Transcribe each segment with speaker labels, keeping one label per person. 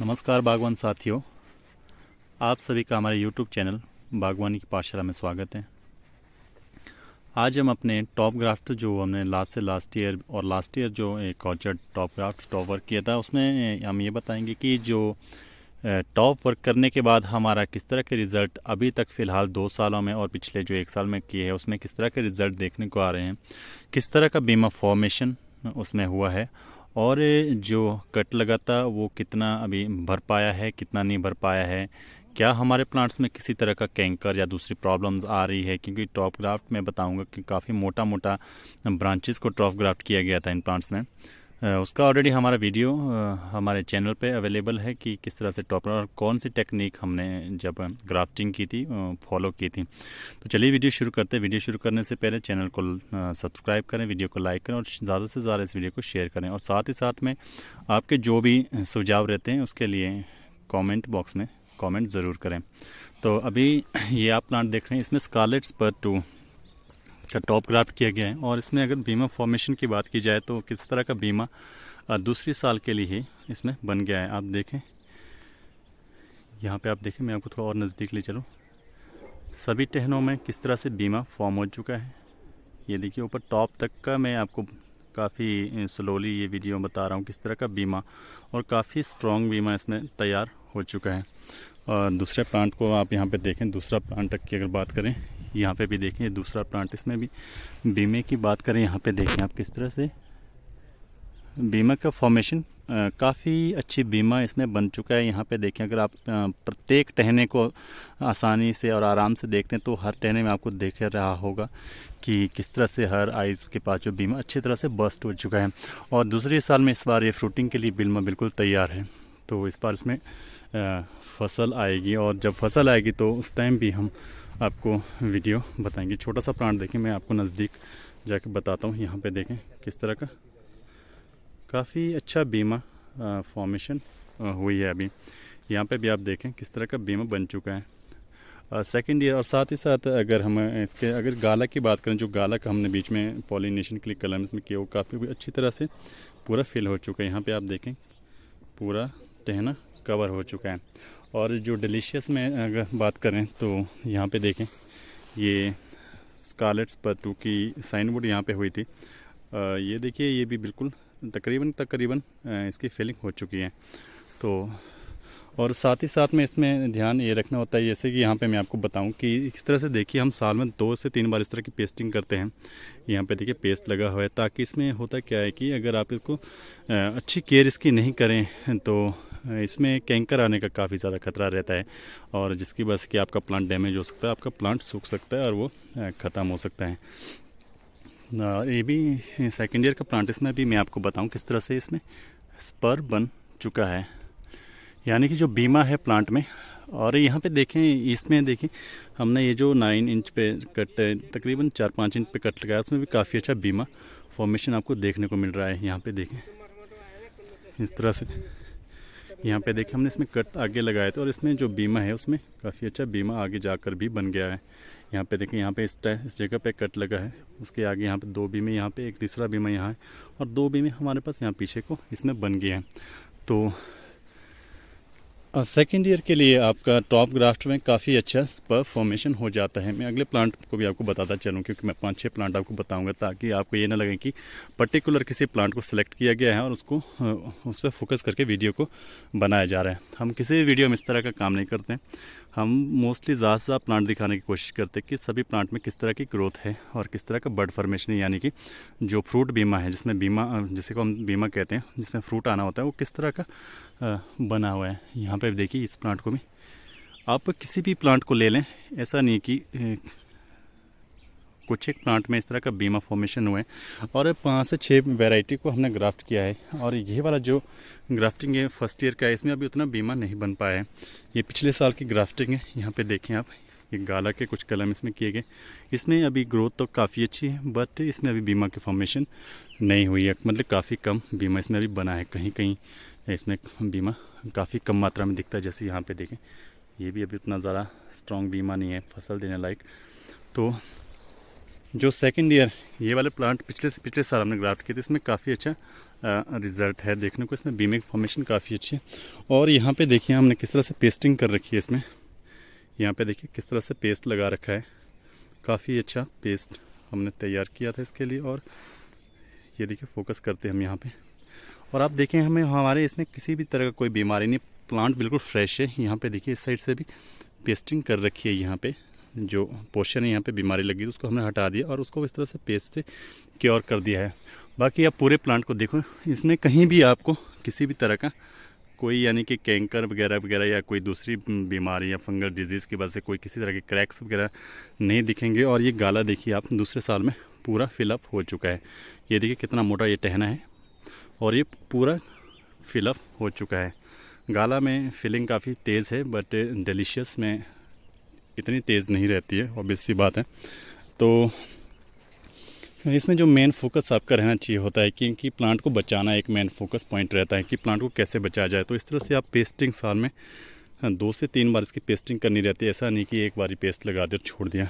Speaker 1: नमस्कार बागवान साथियों आप सभी का हमारे YouTube चैनल बागवानी की पाठशाला में स्वागत है आज हम अपने टॉप ग्राफ्ट जो हमने लास्ट से लास्ट ईयर और लास्ट ईयर जो एक orchard top graft top work किया था उसमें हम ये बताएंगे कि जो टॉप वर्क करने के बाद हमारा किस तरह के रिज़ल्ट अभी तक फ़िलहाल दो सालों में और पिछले जो एक साल में किए हैं उसमें किस तरह के रिज़ल्ट देखने को आ रहे हैं किस तरह का बीमा फॉर्मेशन उसमें हुआ है और जो कट लगा था वो कितना अभी भर पाया है कितना नहीं भर पाया है क्या हमारे प्लांट्स में किसी तरह का कैंकर या दूसरी प्रॉब्लम्स आ रही है क्योंकि टॉप ग्राफ्ट में बताऊंगा कि काफ़ी मोटा मोटा ब्रांचेस को टॉप ग्राफ्ट किया गया था इन प्लांट्स में उसका ऑलरेडी हमारा वीडियो हमारे चैनल पे अवेलेबल है कि किस तरह से टॉपर और कौन सी टेक्निक हमने जब ग्राफ्टिंग की थी फॉलो की थी तो चलिए वीडियो शुरू करते हैं वीडियो शुरू करने से पहले चैनल को सब्सक्राइब करें वीडियो को लाइक करें और ज़्यादा से ज़्यादा इस वीडियो को शेयर करें और साथ ही साथ में आपके जो भी सुझाव रहते हैं उसके लिए कॉमेंट बॉक्स में कॉमेंट ज़रूर करें तो अभी ये आप प्लांट देख रहे हैं इसमें स्कॉलेट्स पर टू का टॉप ग्राफ्ट किया गया है और इसमें अगर बीमा फॉर्मेशन की बात की जाए तो किस तरह का बीमा दूसरे साल के लिए इसमें बन गया है आप देखें यहाँ पे आप देखें मैं आपको थोड़ा और नज़दीक ले चलूँ सभी टहनों में किस तरह से बीमा फॉर्म हो चुका है ये देखिए ऊपर टॉप तक का मैं आपको काफ़ी स्लोली ये वीडियो बता रहा हूँ किस तरह का बीमा और काफ़ी स्ट्रॉन्ग बीमा इसमें तैयार हो चुका है और दूसरे प्लांट को आप यहाँ पे देखें दूसरा प्लांट तक की अगर बात करें यहाँ पे भी देखें दूसरा प्लांट इसमें भी बीमे की बात करें यहाँ पे देखें आप किस तरह से बीमा का फॉर्मेशन काफ़ी अच्छी बीमा इसमें बन चुका है यहाँ पे देखें अगर आप प्रत्येक टहने को आसानी से और आराम से देखते हैं तो हर टहने में आपको देख रहा होगा कि किस तरह से हर आइज़ के पास जो बीमा अच्छी तरह से बस्ट हो चुका है और दूसरे साल में इस बार ये फ्रूटिंग के लिए बीमा बिल्कुल तैयार है तो इस बार इसमें फसल आएगी और जब फसल आएगी तो उस टाइम भी हम आपको वीडियो बताएंगे छोटा सा प्लांट देखें मैं आपको नज़दीक जाके बताता हूँ यहाँ पे देखें किस तरह का काफ़ी अच्छा बीमा फॉर्मेशन हुई है अभी यहाँ पे भी आप देखें किस तरह का बीमा बन चुका है सेकेंड ईयर और साथ ही साथ अगर हम इसके अगर गाला की बात करें जो गाला का हमने बीच में पॉलिनेशन के लिए कलम इसमें किया वो काफ़ी अच्छी तरह से पूरा फिल हो चुका है यहाँ पे आप देखें पूरा टहना कवर हो चुका है और जो डिलीशियस में अगर बात करें तो यहाँ पे देखें ये स्कारलेट्स पत्तू की साइन बोर्ड यहाँ पे हुई थी ये देखिए ये भी बिल्कुल तकरीबन तकरीबन इसकी फिलिंग हो चुकी है तो और साथ ही साथ में इसमें ध्यान ये रखना होता है जैसे कि यहाँ पे मैं आपको बताऊँ कि इस तरह से देखिए हम साल में दो से तीन बार इस तरह की पेस्टिंग करते हैं यहाँ पे देखिए पेस्ट लगा हुआ है ताकि इसमें होता क्या है कि अगर आप इसको अच्छी केयर इसकी नहीं करें तो इसमें कैंकर आने का काफ़ी ज़्यादा खतरा रहता है और जिसकी वजह से कि आपका प्लांट डैमेज हो सकता है आपका प्लांट सूख सकता है और वो ख़त्म हो सकता है ये भी सेकेंड ईयर का प्लांट इसमें अभी मैं आपको बताऊँ किस तरह से इसमें स्पर बन चुका है यानी कि जो बीमा है प्लांट में और यहाँ पे देखें इसमें देखें हमने ये जो नाइन इंच पे कट तकरीबन चार पाँच इंच पे कट लगाया उसमें भी काफ़ी अच्छा बीमा फॉर्मेशन आपको देखने को मिल रहा है यहाँ पे देखें इस तरह से यहाँ पे देखिए हमने इसमें कट आगे लगाए थे और इसमें जो बीमा है उसमें काफ़ी अच्छा बीमा आगे जाकर भी बन गया है यहाँ पे देखिए यहाँ पे इस टाइम इस जगह पे कट लगा है उसके आगे यहाँ पे दो बीमे यहाँ पे एक तीसरा बीमा यहाँ है और दो बीमे हमारे पास यहाँ पीछे को इसमें बन गए हैं तो सेकेंड ईयर के लिए आपका टॉप ग्राफ्ट में काफ़ी अच्छा परफॉर्मेशन फॉर्मेशन हो जाता है मैं अगले प्लांट को भी आपको बताता चलूँ क्योंकि मैं पाँच छः प्लांट आपको बताऊँगा ताकि आपको ये ना लगे कि पर्टिकुलर किसी प्लांट को सिलेक्ट किया गया है और उसको उस पर फोकस करके वीडियो को बनाया जा रहा है हम किसी भी वीडियो में इस तरह का काम नहीं करते हैं हम मोस्टली ज़्यादा से ज़्यादा प्लांट दिखाने की कोशिश करते हैं कि सभी प्लांट में किस तरह की ग्रोथ है और किस तरह का बर्ड फॉर्मेशन है यानी कि जो फ्रूट बीमा है जिसमें बीमा जिसे को हम बीमा कहते हैं जिसमें फ्रूट आना होता है वो किस तरह का बना हुआ है यहाँ पर देखिए इस प्लांट को भी आप किसी भी प्लांट को ले लें ऐसा नहीं कि कुछ एक प्लांट में इस तरह का बीमा फॉर्मेशन हुआ है और पाँच से छः वेराइटी को हमने ग्राफ्ट किया है और ये वाला जो ग्राफ्टिंग है फर्स्ट ईयर का है इसमें अभी उतना बीमा नहीं बन पाया है ये पिछले साल की ग्राफ्टिंग है यहाँ पर देखें आप ये गाला के कुछ कलम इसमें किए गए इसमें अभी ग्रोथ तो काफ़ी अच्छी है बट इसमें अभी बीमा की फॉर्मेशन नहीं हुई है मतलब काफ़ी कम बीमा इसमें अभी बना है कहीं कहीं इसमें बीमा काफ़ी कम मात्रा में दिखता है जैसे यहाँ पे देखें ये भी अभी उतना ज़्यादा स्ट्रॉन्ग बीमा नहीं है फसल देने लायक तो जो सेकेंड ईयर ये वाले प्लांट पिछले से पिछले साल हमने ग्राफ्ट किए थे इसमें काफ़ी अच्छा रिजल्ट है देखने को इसमें बीमिक फॉर्मेशन काफ़ी अच्छी है और यहाँ पे देखिए हमने किस तरह से पेस्टिंग कर रखी है इसमें यहाँ पे देखिए किस तरह से पेस्ट लगा रखा है काफ़ी अच्छा पेस्ट हमने तैयार किया था इसके लिए और ये देखिए फोकस करते हैं हम यहाँ पर और आप देखें हमें हमारे इसमें किसी भी तरह का कोई बीमारी नहीं प्लांट बिल्कुल फ्रेश है यहाँ पर देखिए इस साइड से भी पेस्टिंग कर रखी है यहाँ पर जो पोशन है यहाँ पे बीमारी लगी थी उसको हमने हटा दिया और उसको इस तरह से पेस्ट से क्योर कर दिया है बाकी आप पूरे प्लांट को देखो इसमें कहीं भी आपको किसी भी तरह का कोई यानी कि कैंकर वगैरह वगैरह या कोई दूसरी बीमारी या फंगल डिजीज़ की वजह से कोई किसी तरह के क्रैक्स वगैरह नहीं दिखेंगे और ये गाला देखिए आप दूसरे साल में पूरा फिलअप हो चुका है ये देखिए कितना मोटा ये टहना है और ये पूरा फिलअप हो चुका है गाला में फीलिंग काफ़ी तेज़ है बट डिलीशियस में इतनी तेज़ नहीं रहती है ऑब्वियसली बात है तो इसमें जो मेन फोकस आपका रहना चाहिए होता है कि, कि प्लांट को बचाना एक मेन फोकस पॉइंट रहता है कि प्लांट को कैसे बचाया जाए तो इस तरह से आप पेस्टिंग साल में हाँ, दो से तीन बार इसकी पेस्टिंग करनी रहती है ऐसा नहीं कि एक बार ही पेस्ट लगा दिया छोड़ दिया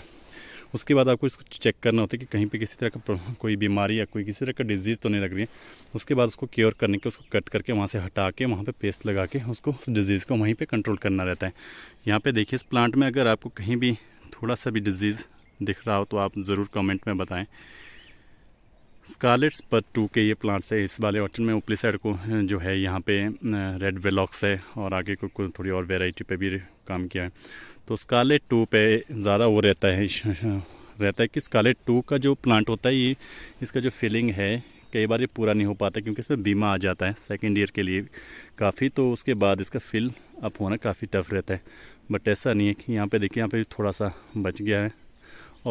Speaker 1: उसके बाद आपको इसको चेक करना होता है कि कहीं पे किसी तरह का कोई बीमारी या कोई किसी तरह का डिजीज़ तो नहीं लग रही है उसके बाद उसको क्योर करने के उसको कट करके वहाँ से हटा के वहाँ पे पेस्ट लगा के उसको उस डिज़ीज़ को वहीं पे कंट्रोल करना रहता है यहाँ पे देखिए इस प्लांट में अगर आपको कहीं भी थोड़ा सा भी डिजीज़ दिख रहा हो तो आप ज़रूर कमेंट में बताएँ स्कारलेट्स पर टू के ये प्लांट्स है इस वाले ऑटन में ऊपरी साइड को जो है यहाँ पे रेड वेलॉक्स है और आगे को थोड़ी और वेराइटी पे भी काम किया है तो स्कारलेट टू पे ज़्यादा वो रहता है रहता है कि स्कारलेट टू का जो प्लांट होता है ये इसका जो फीलिंग है कई बार ये पूरा नहीं हो पाता क्योंकि इसमें बीमा आ जाता है सेकेंड ईयर के लिए काफ़ी तो उसके बाद इसका फिल अप होना काफ़ी टफ रहता है बट ऐसा नहीं है कि यहाँ पे देखिए यहाँ पे थोड़ा सा बच गया है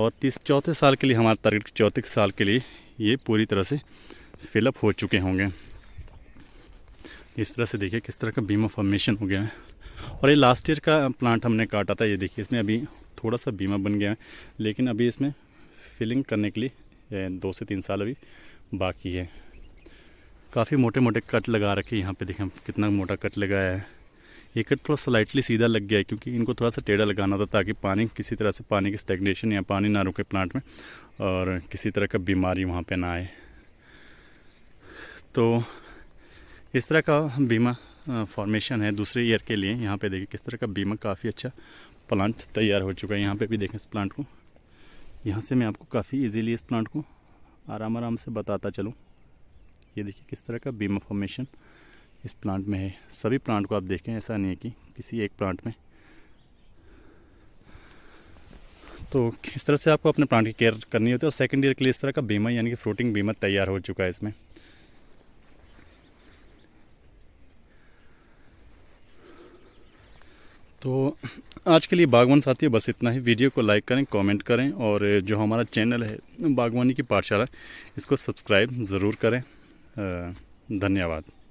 Speaker 1: और तीस चौथे साल के लिए हमारा टारगेट चौथे साल के लिए ये पूरी तरह से फिलअप हो चुके होंगे इस तरह से देखिए किस तरह का बीमा फॉर्मेशन हो गया है और ये लास्ट ईयर का प्लांट हमने काटा था ये देखिए इसमें अभी थोड़ा सा बीमा बन गया है लेकिन अभी इसमें फिलिंग करने के लिए दो से तीन साल अभी बाकी है काफ़ी मोटे मोटे कट लगा रखे यहाँ पे देखें कितना मोटा कट लगाया है ये कट थोड़ा स्लाइटली सीधा लग गया है क्योंकि इनको थोड़ा सा टेढ़ा लगाना था ताकि पानी किसी तरह से पानी की स्टेगनेशन या पानी ना रुके प्लांट में और किसी तरह का बीमारी वहाँ पे ना आए तो इस तरह का बीमा फॉर्मेशन है दूसरे ईयर के लिए यहाँ पे देखिए किस तरह का बीमा काफ़ी अच्छा प्लांट तैयार हो चुका है यहाँ पे भी देखें इस प्लांट को यहाँ से मैं आपको काफ़ी इजीली इस प्लांट को आराम आराम से बताता चलूँ ये देखिए किस तरह का बीमा फॉर्मेशन इस प्लांट में है सभी प्लांट को आप देखें ऐसा नहीं है कि किसी एक प्लांट में तो इस तरह से आपको अपने प्लांट की केयर करनी होती है और सेकेंड ईयर के लिए इस तरह का बीमा यानी कि फ्रूटिंग बीमा तैयार हो चुका है इसमें तो आज के लिए बागवान साथियों बस इतना ही वीडियो को लाइक करें कमेंट करें और जो हमारा चैनल है बागवानी की पाठशाला इसको सब्सक्राइब ज़रूर करें धन्यवाद